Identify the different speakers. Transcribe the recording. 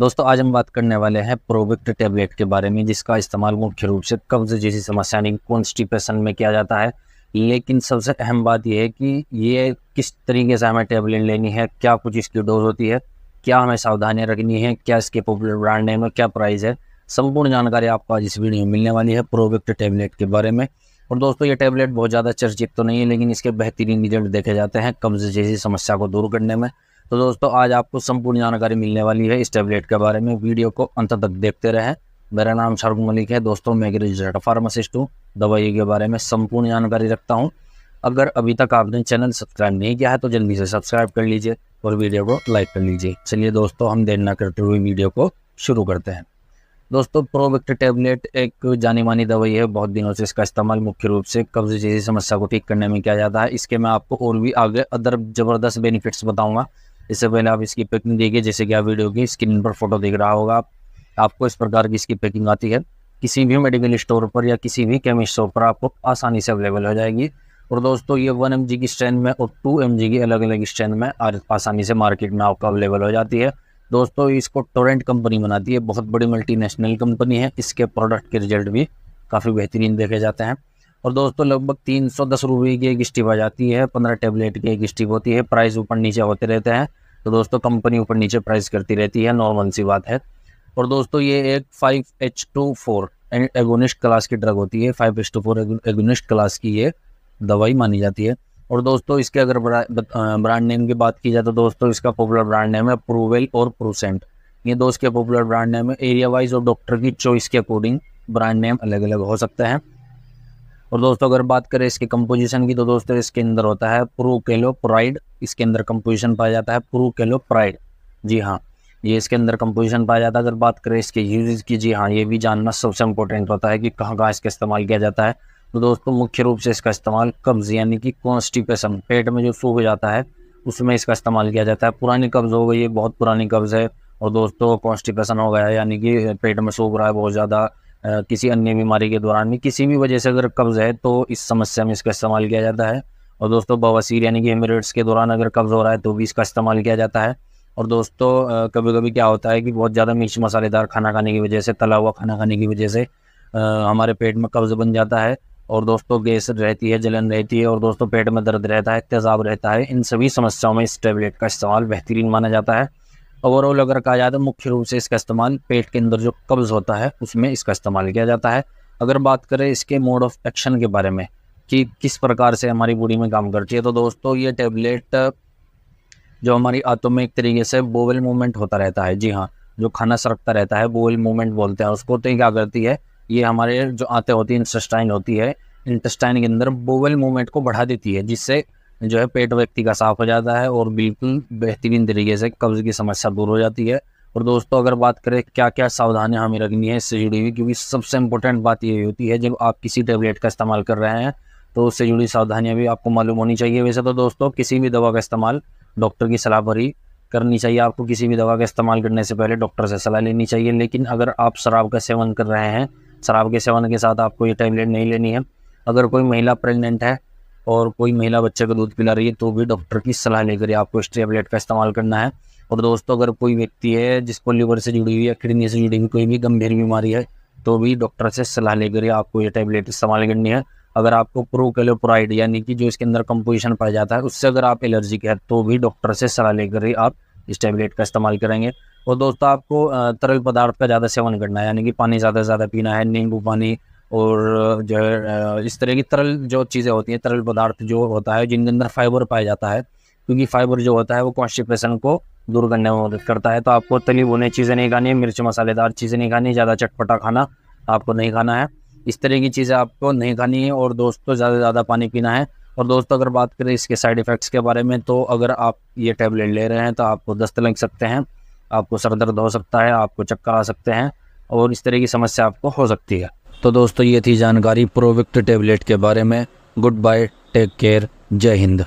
Speaker 1: दोस्तों आज हम बात करने वाले हैं प्रोविक्ट टेबलेट के बारे में जिसका इस्तेमाल मुख्य रूप से कब्ज जैसी समस्या नहीं कॉन्स्टिपेशन में किया जाता है लेकिन सबसे अहम बात यह है कि ये किस तरीके से हमें टेबलेट लेनी है क्या कुछ इसकी डोज होती है क्या हमें सावधानियाँ रखनी है क्या इसके पॉपुलर ब्रांड नेम है क्या प्राइस है संपूर्ण जानकारी आपको आज इस वीडियो में मिलने वाली है प्रोविक्ट टेबलेट के बारे में और दोस्तों ये टेबलेट बहुत ज़्यादा चर्चित तो नहीं है लेकिन इसके बेहतरीन रिजल्ट देखे जाते हैं कब्ज जैसी समस्या को दूर करने में तो दोस्तों आज आपको संपूर्ण जानकारी मिलने वाली है इस टैबलेट के बारे में वीडियो को अंत तक देखते रहें मेरा नाम शाहरुख मलिक है दोस्तों मैं रजिस्टर्ड फार्मासिस्ट हूँ दवाई के बारे में संपूर्ण जानकारी रखता हूँ अगर अभी तक आपने चैनल सब्सक्राइब नहीं किया है तो जल्दी से सब्सक्राइब कर लीजिए और वीडियो को लाइक कर लीजिए चलिए दोस्तों हम देर ना करते हुए वीडियो को शुरू करते हैं दोस्तों प्रोविक्ट टैबलेट एक जानी मानी दवाई है बहुत दिनों से इसका इस्तेमाल मुख्य रूप से कब्ज जैसी समस्या को ठीक करने में किया जाता है इसके मैं आपको और भी आगे अदर ज़बरदस्त बेनिफिट्स बताऊंगा इससे पहले आप इसकी पैकिंग देखिए जैसे कि आप वीडियो की स्क्रीन पर फोटो देख रहा होगा आप आपको इस प्रकार की इसकी पैकिंग आती है किसी भी मेडिकल स्टोर पर या किसी भी केमिस्ट स्टोर पर आपको आसानी से अवेलेबल हो जाएगी और दोस्तों ये वन एम की स्ट्रेन में और टू एम की अलग अलग स्ट्रेन में आसानी से मार्केट में आपको अवेलेबल हो जाती है दोस्तों इसको टोरेंट कंपनी बनाती है बहुत बड़ी मल्टीनेशनल कंपनी है इसके प्रोडक्ट के रिजल्ट भी काफ़ी बेहतरीन देखे जाते हैं और दोस्तों लगभग तीन सौ दस रुपये की एक स्टिप आ जाती है पंद्रह टेबलेट की एक स्टिप होती है प्राइस ऊपर नीचे होते रहते हैं तो दोस्तों कंपनी ऊपर नीचे प्राइस करती रहती है नॉर्मल सी बात है और दोस्तों ये एक five H two four agonist class की ड्रग होती है five H two four agonist class की ये दवाई मानी जाती है और दोस्तों इसके अगर ब्रांड नेम की बात की जाए तो दोस्तों इसका पॉपुलर ब्रांड नेम है प्रोवेल और प्रूसेंट ये दोस्त के पॉपुलर ब्रांड नेम है एरिया वाइज और डॉक्टर की चॉइस के अकॉर्डिंग ब्रांड नेम अलग अलग हो सकता है और दोस्तों अगर बात करें इसके कंपोजिशन की तो दोस्तों इसके अंदर होता है प्रो केलो प्राइड इसके अंदर कंपोजिशन पाया जाता है प्रू केलो प्राइड जी हाँ ये इसके अंदर कंपोजिशन पाया जाता है अगर बात करें इसके यूजेज की जी हाँ ये भी जानना सबसे इम्पोर्टेंट होता है कि कहाँ कहाँ इसका इस्तेमाल किया जाता है तो दोस्तों मुख्य रूप से इसका इस्तेमाल कब्ज़ यानी कि कॉन्स्टिपेशन पेट में जो सूख जाता है उसमें इसका इस्तेमाल किया जाता है पुरानी कब्ज़ हो गई है बहुत पुरानी कब्ज़ है और दोस्तों कॉन्स्टिपेशन हो गया है यानी कि पेट में सूख रहा है बहुत ज़्यादा किसी अन्य बीमारी के दौरान भी किसी भी वजह से अगर कब्ज़ है तो इस समस्या में इसका इस्तेमाल किया जाता है और दोस्तों बवासीर यानी कि हेमरेट्स के दौरान अगर कब्ज़ हो रहा है तो भी इसका इस्तेमाल किया जाता है और दोस्तों कभी कभी क्या होता है कि बहुत ज़्यादा मिर्च मसालेदार खाना खाने की वजह से तला हुआ खाना खाने की वजह से हमारे पेट में कब्ज़ बन जाता है और दोस्तों गैस रहती है जलन रहती है और दोस्तों पेट में दर्द रहता है तेज़ाब रहता है इन सभी समस्याओं में इस टेबलेट का इस्तेमाल बेहतरीन माना जाता है ओवरऑल अगर कहा जाए तो मुख्य रूप से इसका इस्तेमाल पेट के अंदर जो कब्ज़ होता है उसमें इसका इस्तेमाल किया जाता है अगर बात करें इसके मोड ऑफ एक्शन के बारे में कि किस प्रकार से हमारी बॉडी में काम करती है तो दोस्तों ये टेबलेट जो हमारी आतों में एक तरीके से बोवल मूवमेंट होता रहता है जी हाँ जो खाना सरकता रहता है बोवल मूवमेंट बोलते हैं उसको तो ये क्या करती है ये हमारे जो आते होती है इंटस्टाइन होती है इंटस्टाइन के अंदर बोवल मूवमेंट को बढ़ा देती है जिससे जो है पेट व्यक्ति का साफ हो जाता है और बिल्कुल बेहतरीन तरीके से कब्ज़ की समस्या दूर हो जाती है और दोस्तों अगर बात करें क्या क्या सावधानियाँ हमें रखनी है इससे जुड़ी हुई क्योंकि सबसे इम्पोर्टेंट बात यही होती है जब आप किसी टेबलेट का इस्तेमाल कर रहे हैं तो उससे जुड़ी सावधानियाँ भी आपको मालूम होनी चाहिए वैसे तो दोस्तों किसी भी दवा का इस्तेमाल डॉक्टर की सलाह पर ही करनी चाहिए आपको किसी भी दवा का इस्तेमाल करने से पहले डॉक्टर से सलाह लेनी चाहिए लेकिन अगर आप शराब का सेवन कर रहे हैं शराब के सेवन के साथ आपको ये टैबलेट नहीं लेनी है अगर कोई महिला प्रेगनेंट है और कोई महिला बच्चे को दूध पिला रही है तो भी डॉक्टर की सलाह लेकर आपको इस का इस्तेमाल करना है और दोस्तों अगर कोई व्यक्ति है जिसको लीवर से जुड़ी हुई या किडनी से जुड़ी हुई कोई भी गंभीर बीमारी है तो भी डॉक्टर से सलाह लेकर आपको ये टैबलेट इस्तेमाल करनी है अगर आपको प्रोकेलोप्राइड यानी कि जो इसके अंदर कंपोजिशन पाया जाता है उससे अगर आप एलर्जिक है तो भी डॉक्टर से सलाह लेकर ही आप इस टैबलेट का इस्तेमाल करेंगे और दोस्तों आपको तरल पदार्थ का ज़्यादा सेवन करना है यानी कि पानी ज़्यादा से ज़्यादा पीना है नींबू पानी और जो है इस तरह की तरल जो चीज़ें होती हैं तरल पदार्थ जो होता है जिनके अंदर फाइबर पाया जाता है क्योंकि फाइबर जो होता है वो कॉन्स्टिपेशन को दूर करने में मदद करता है तो आपको तली बुने चीज़ें नहीं खानी मिर्च मसालेदार चीज़ें नहीं खानी ज़्यादा चटपटा खाना आपको नहीं खाना है इस तरह की चीज़ें आपको नहीं खानी है और दोस्तों ज़्यादा से ज़्यादा पानी पीना है और दोस्तों अगर बात करें इसके साइड इफ़ेक्ट्स के बारे में तो अगर आप ये टैबलेट ले रहे हैं तो आपको दस्त लग सकते हैं आपको सर दर्द हो सकता है आपको चक्कर आ सकते हैं और इस तरह की समस्या आपको हो सकती है तो दोस्तों ये थी जानकारी प्रोविक्ट टेबलेट के बारे में गुड बाय टेक केयर जय हिंद